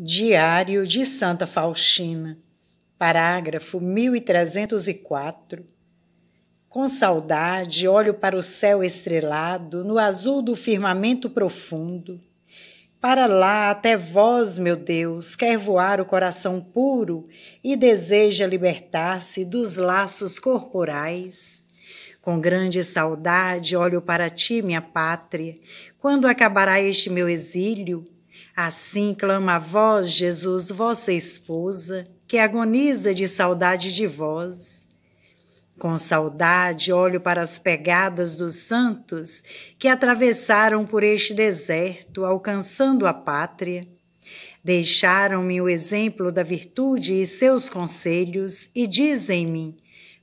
Diário de Santa Faustina, parágrafo 1304. Com saudade olho para o céu estrelado, no azul do firmamento profundo. Para lá até vós, meu Deus, quer voar o coração puro e deseja libertar-se dos laços corporais. Com grande saudade olho para ti, minha pátria, quando acabará este meu exílio Assim clama a vós, Jesus, vossa esposa, que agoniza de saudade de vós. Com saudade olho para as pegadas dos santos que atravessaram por este deserto, alcançando a pátria. Deixaram-me o exemplo da virtude e seus conselhos, e dizem-me: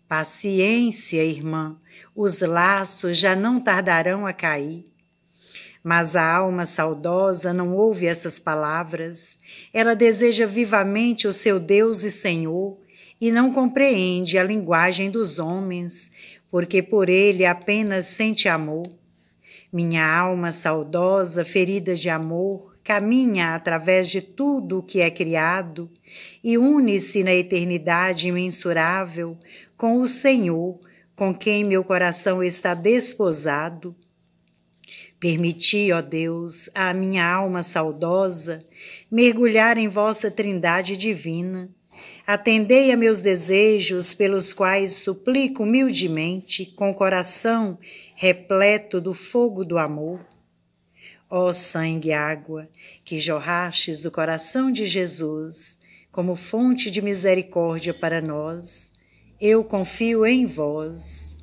Paciência, irmã, os laços já não tardarão a cair. Mas a alma saudosa não ouve essas palavras, ela deseja vivamente o seu Deus e Senhor e não compreende a linguagem dos homens, porque por ele apenas sente amor. Minha alma saudosa, ferida de amor, caminha através de tudo o que é criado e une-se na eternidade imensurável com o Senhor, com quem meu coração está desposado Permiti, ó Deus, à minha alma saudosa mergulhar em vossa trindade divina. Atendei a meus desejos, pelos quais suplico humildemente, com coração repleto do fogo do amor. Ó sangue e água, que jorrastes do coração de Jesus, como fonte de misericórdia para nós, eu confio em vós.